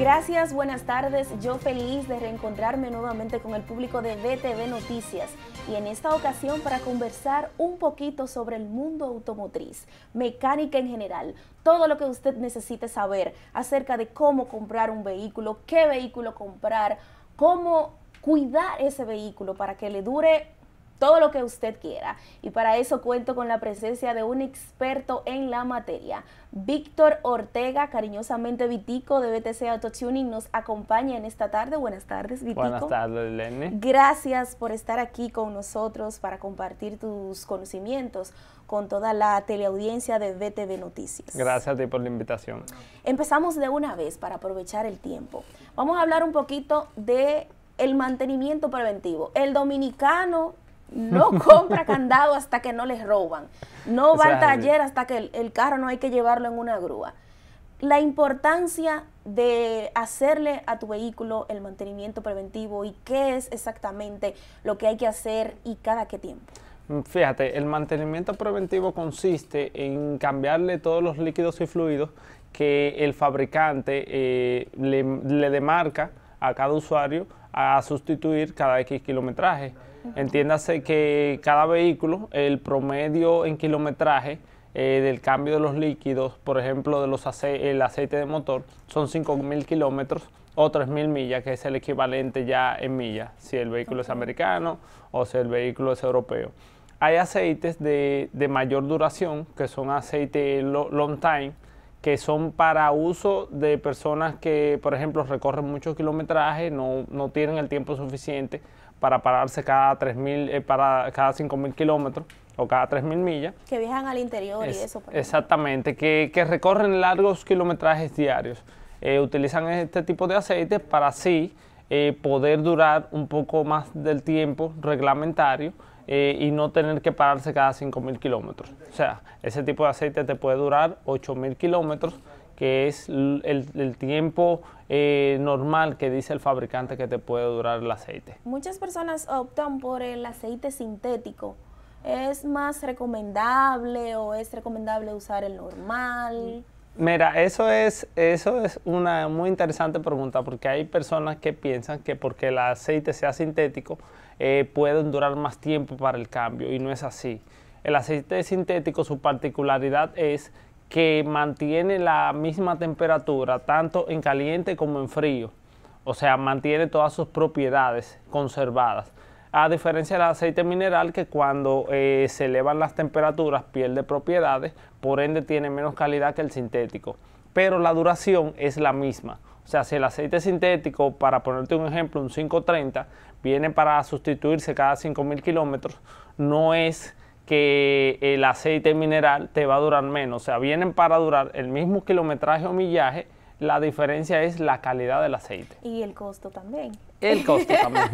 Gracias, buenas tardes. Yo feliz de reencontrarme nuevamente con el público de BTV Noticias y en esta ocasión para conversar un poquito sobre el mundo automotriz, mecánica en general, todo lo que usted necesite saber acerca de cómo comprar un vehículo, qué vehículo comprar, cómo cuidar ese vehículo para que le dure todo lo que usted quiera. Y para eso cuento con la presencia de un experto en la materia. Víctor Ortega, cariñosamente Vitico de BTC Auto Tuning, nos acompaña en esta tarde. Buenas tardes, Vitico. Buenas tardes, Lenny. Gracias por estar aquí con nosotros para compartir tus conocimientos con toda la teleaudiencia de BTV Noticias. Gracias a ti por la invitación. Empezamos de una vez para aprovechar el tiempo. Vamos a hablar un poquito de el mantenimiento preventivo. El dominicano no compra candado hasta que no les roban, no va al taller hasta que el, carro no hay que llevarlo en una grúa. La importancia de hacerle a tu vehículo el mantenimiento preventivo y qué es exactamente lo que hay que hacer y cada qué tiempo. Mm, fíjate, el mantenimiento preventivo consiste en cambiarle todos los líquidos y fluidos que el fabricante eh, le, le demarca a cada usuario a sustituir cada X kilometraje. Entiéndase que cada vehículo, el promedio en kilometraje eh, del cambio de los líquidos, por ejemplo, de los ace el aceite de motor, son 5.000 kilómetros o 3.000 millas, que es el equivalente ya en millas, si el vehículo es americano o si el vehículo es europeo. Hay aceites de, de mayor duración, que son aceite long time, que son para uso de personas que, por ejemplo, recorren muchos kilometrajes, no, tienen el tiempo suficiente para pararse cada 3.000, eh, cada 5.000 kilómetros o cada 3.000 millas. Que viajan al interior y eso. Pues. exactamente, que, recorren largos kilometrajes diarios. Eh, utilizan este tipo de aceite para así eh, poder durar un poco más del tiempo reglamentario eh, y no tener que pararse cada 5.000 kilómetros. O sea, ese tipo de aceite te puede durar 8.000 kilómetros, que es el, tiempo eh, normal que dice el fabricante que te puede durar el aceite. Muchas personas optan por el aceite sintético. ¿Es más recomendable o es recomendable usar el normal? Mira, eso es una muy interesante pregunta porque hay personas que piensan que porque el aceite sea sintético, eh, pueden durar más tiempo para el cambio y no es así. El aceite sintético, su particularidad es que mantiene la misma temperatura tanto en caliente como en frío. O sea, mantiene todas sus propiedades conservadas. A diferencia del aceite mineral que cuando eh, se elevan las temperaturas pierde propiedades, por ende tiene menos calidad que el sintético. Pero la duración es la misma. O sea, si el aceite sintético, para ponerte un ejemplo, un 530, viene para sustituirse cada 5.000 kilómetros, no es que el aceite mineral te va a durar menos. O sea, vienen para durar el mismo kilometraje o millaje, la diferencia es la calidad del aceite. Y el costo también. El costo también.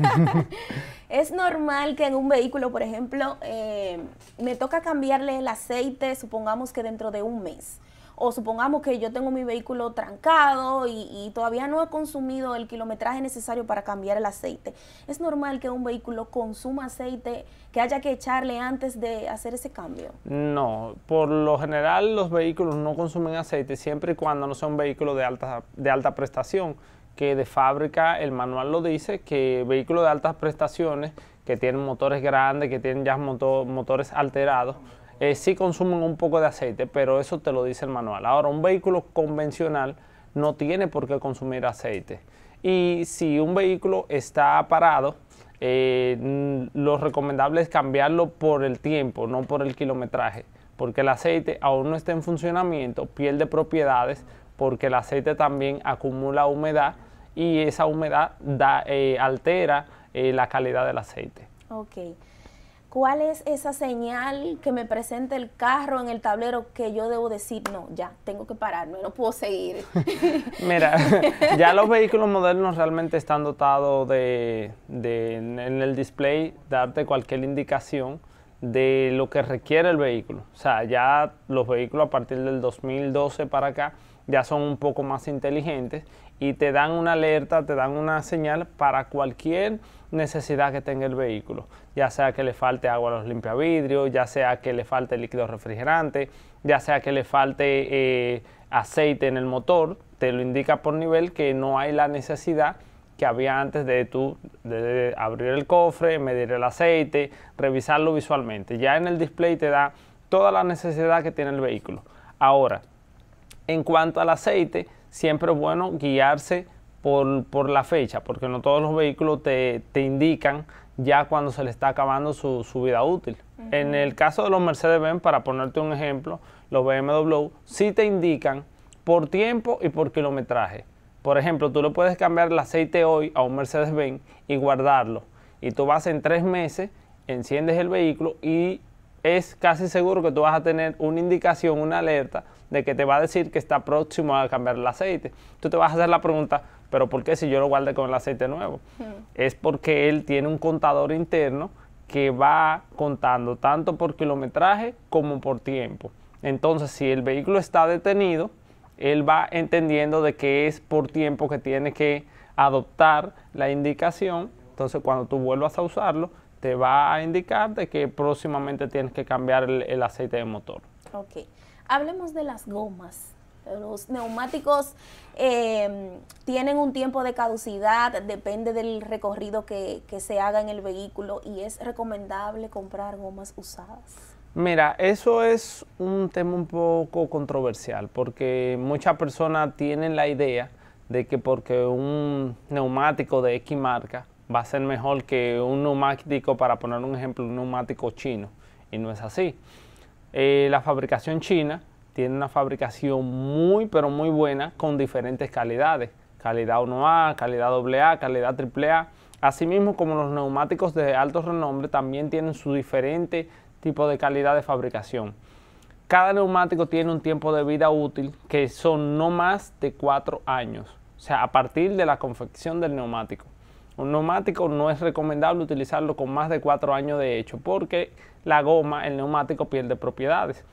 es normal que en un vehículo, por ejemplo, eh, me toca cambiarle el aceite, supongamos que dentro de un mes o supongamos que yo tengo mi vehículo trancado y, todavía no he consumido el kilometraje necesario para cambiar el aceite. Es normal que un vehículo consuma aceite que haya que echarle antes de hacer ese cambio. No, por lo general los vehículos no consumen aceite siempre y cuando no sea un vehículo de alta, de alta prestación que de fábrica el manual lo dice, que vehículos de altas prestaciones, que tienen motores grandes, que tienen ya motores alterados, eh, sí consumen un poco de aceite, pero eso te lo dice el manual. Ahora, un vehículo convencional no tiene por qué consumir aceite. Y si un vehículo está parado, eh, lo recomendable es cambiarlo por el tiempo, no por el kilometraje, porque el aceite aún no está en funcionamiento, pierde propiedades, porque el aceite también acumula humedad y esa humedad da, eh, altera la calidad del aceite. Ok. ¿Cuál es esa señal que me presenta el carro en el tablero que yo debo decir, no, ya, tengo que pararme, no puedo seguir? Mira, ya los vehículos modernos realmente están dotados de, de, en el display, darte cualquier indicación de lo que requiere el vehículo. O sea, ya los vehículos a partir del 2012 para acá ya son un poco más inteligentes y te dan una alerta, te dan una señal para cualquier necesidad que tenga el vehículo, ya sea que le falte agua a los limpiavidrios, ya sea que le falte líquido refrigerante, ya sea que le falte eh, aceite en el motor, te lo indica por nivel que no hay la necesidad que había antes de tú de abrir el cofre, medir el aceite, revisarlo visualmente. Ya en el display te da toda la necesidad que tiene el vehículo. Ahora, en cuanto al aceite, siempre es bueno guiarse por, la fecha, porque no todos los vehículos te, indican ya cuando se le está acabando su, vida útil. En el caso de los Mercedes-Benz, para ponerte un ejemplo, los BMW sí te indican por tiempo y por kilometraje. Por ejemplo, tú le puedes cambiar el aceite hoy a un Mercedes-Benz y guardarlo. Y tú vas en tres meses, enciendes el vehículo y es casi seguro que tú vas a tener una indicación, una alerta de que te va a decir que está próximo a cambiar el aceite. Tú te vas a hacer la pregunta, pero ¿por qué si yo lo guardé con el aceite nuevo? Mm. Es porque él tiene un contador interno que va contando tanto por kilometraje como por tiempo. Entonces, si el vehículo está detenido, él va entendiendo de que es por tiempo que tiene que adoptar la indicación. Entonces, cuando tú vuelvas a usarlo, te va a indicar de que próximamente tienes que cambiar el, aceite de motor. Ok. Hablemos de las gomas. Los neumáticos em, tienen un tiempo de caducidad, depende del recorrido que, se haga en el vehículo y es recomendable comprar gomas usadas. Mira, eso es un tema un poco controversial porque muchas personas tienen la idea de que porque un neumático de X marca va a ser mejor que un neumático, para poner un ejemplo, un neumático chino. Y no es así. Eh, la fabricación china tiene una fabricación muy, pero muy buena con diferentes calidades. Calidad 1A, calidad AA, calidad AAA. Asimismo, como los neumáticos de alto renombre también tienen su diferente tipo de calidad de fabricación. Cada neumático tiene un tiempo de vida útil que son no más de 4 años, o sea, a partir de la confección del neumático. Un neumático no es recomendable utilizarlo con más de cuatro años de hecho porque la goma, el neumático pierde propiedades.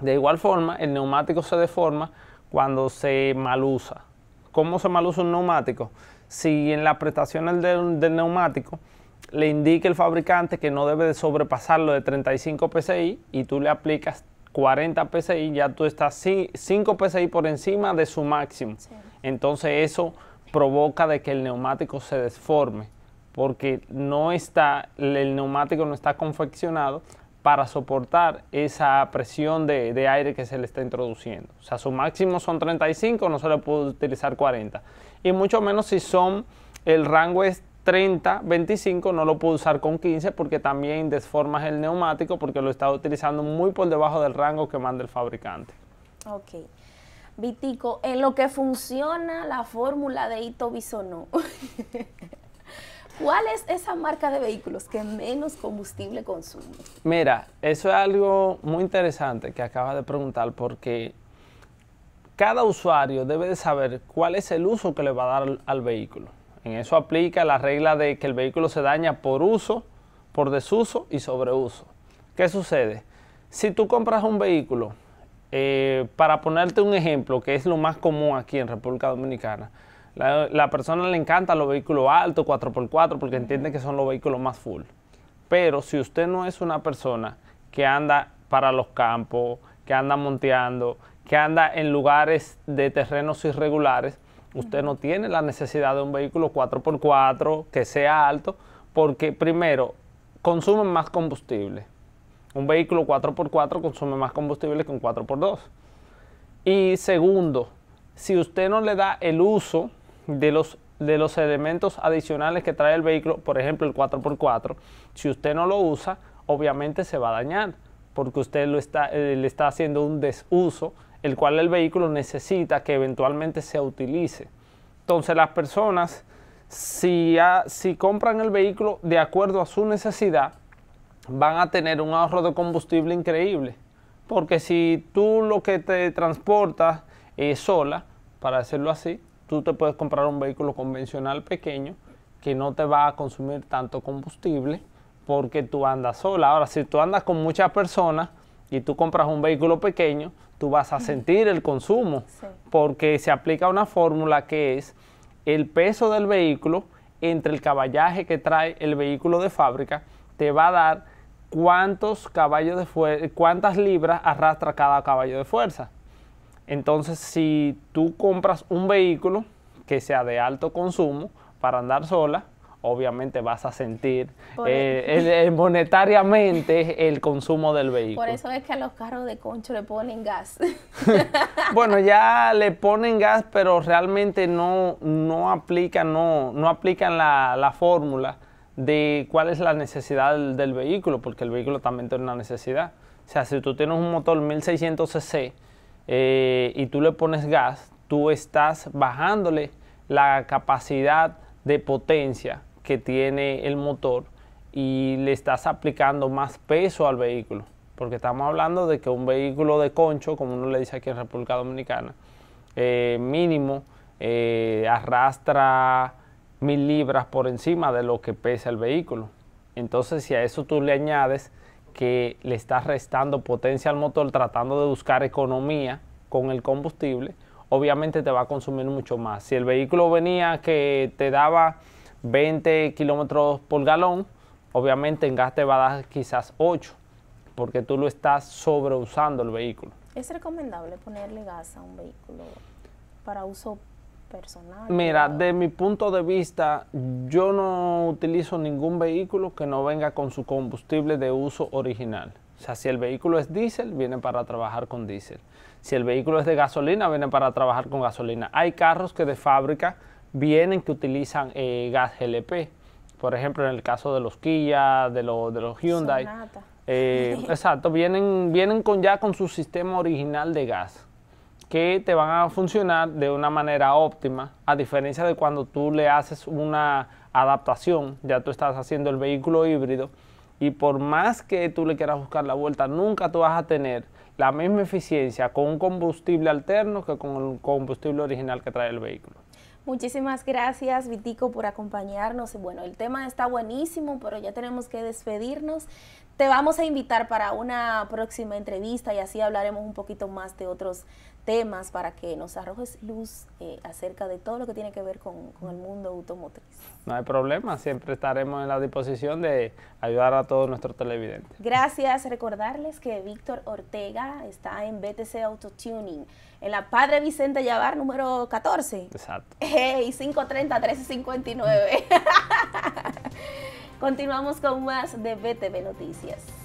De igual forma, el neumático se deforma cuando se malusa. ¿Cómo se usa un neumático? Si en la prestación del, neumático le indica el fabricante que no debe de sobrepasarlo de 35 PSI y tú le aplicas 40 PSI, ya tú estás 5 PSI por encima de su máximo. Entonces eso provoca de que el neumático se desforme porque no está, el neumático no está confeccionado para soportar esa presión de, aire que se le está introduciendo. O sea, su máximo son 35, no se le puede utilizar 40. Y mucho menos si son, el rango es 30, 25, no lo puedo usar con 15 porque también desformas el neumático porque lo está utilizando muy por debajo del rango que manda el fabricante. Ok. Vitico, en lo que funciona la fórmula de Ito no? ¿cuál es esa marca de vehículos que menos combustible consume? Mira, eso es algo muy interesante que acabas de preguntar porque cada usuario debe de saber cuál es el uso que le va a dar al vehículo. En eso aplica la regla de que el vehículo se daña por uso, por desuso y sobreuso. ¿Qué sucede? Si tú compras un vehículo eh, para ponerte un ejemplo, que es lo más común aquí en República Dominicana, la, la persona le encanta los vehículos altos, 4x4, porque entiende que son los vehículos más full. Pero si usted no es una persona que anda para los campos, que anda monteando, que anda en lugares de terrenos irregulares, usted no tiene la necesidad de un vehículo 4x4 que sea alto, porque primero, consumen más combustible. Un vehículo 4x4 consume más combustible que un 4x2. Y segundo, si usted no le da el uso de los, de los elementos adicionales que trae el vehículo, por ejemplo el 4x4, si usted no lo usa, obviamente se va a dañar, porque usted lo está, eh, le está haciendo un desuso, el cual el vehículo necesita que eventualmente se utilice. Entonces las personas, si, si compran el vehículo de acuerdo a su necesidad, van a tener un ahorro de combustible increíble. Porque si tú lo que te transportas es sola, para decirlo así, tú te puedes comprar un vehículo convencional pequeño que no te va a consumir tanto combustible porque tú andas sola. Ahora, si tú andas con muchas personas y tú compras un vehículo pequeño, tú vas a sentir el consumo porque se aplica una fórmula que es el peso del vehículo entre el caballaje que trae el vehículo de fábrica te va a dar cuántos caballos de fuerza, cuántas libras arrastra cada caballo de fuerza. Entonces, si tú compras un vehículo que sea de alto consumo para andar sola, obviamente vas a sentir eh, eh, monetariamente el consumo del vehículo. Por eso es que a los carros de concho le ponen gas. bueno, ya le ponen gas, pero realmente no, no aplican, no, no aplican la fórmula de cuál es la necesidad del, vehículo, porque el vehículo también tiene una necesidad. O sea, si tú tienes un motor 1600 cc eh, y tú le pones gas, tú estás bajándole la capacidad de potencia que tiene el motor y le estás aplicando más peso al vehículo. Porque estamos hablando de que un vehículo de concho, como uno le dice aquí en República Dominicana, eh, mínimo eh, arrastra mil libras por encima de lo que pesa el vehículo. Entonces, si a eso tú le añades que le estás restando potencia al motor tratando de buscar economía con el combustible, obviamente te va a consumir mucho más. Si el vehículo venía que te daba 20 kilómetros por galón, obviamente en gas te va a dar quizás 8, porque tú lo estás sobreusando el vehículo. ¿Es recomendable ponerle gas a un vehículo para uso Mira, de mi punto de vista, yo no utilizo ningún vehículo que no venga con su combustible de uso original. O sea, si el vehículo es diésel, viene para trabajar con diésel. Si el vehículo es de gasolina, viene para trabajar con gasolina. Hay carros que de fábrica vienen que utilizan eh, gas GLP. Por ejemplo, en el caso de los Kia, de, los Hyundai. Eh, exacto, vienen, vienen con, ya con su sistema original de gas que te van a funcionar de una manera óptima, a diferencia de cuando tú le haces una adaptación, ya tú estás haciendo el vehículo híbrido y por más que tú le quieras buscar la vuelta, nunca tú vas a tener la misma eficiencia con un combustible alterno que con el combustible original que trae el vehículo. Muchísimas gracias Vitico por acompañarnos. Bueno, el tema está buenísimo, pero ya tenemos que despedirnos. Te vamos a invitar para una próxima entrevista y así hablaremos un poquito más de otros temas para que nos arrojes luz eh, acerca de todo lo que tiene que ver con, el mundo automotriz. No hay problema, siempre estaremos en la disposición de ayudar a todos nuestros televidentes. Gracias, recordarles que Víctor Ortega está en BTC Auto Tuning, en la Padre Vicente Yavar número 14. Exacto. Hey, 530-1359. Continuamos con más de BTV Noticias.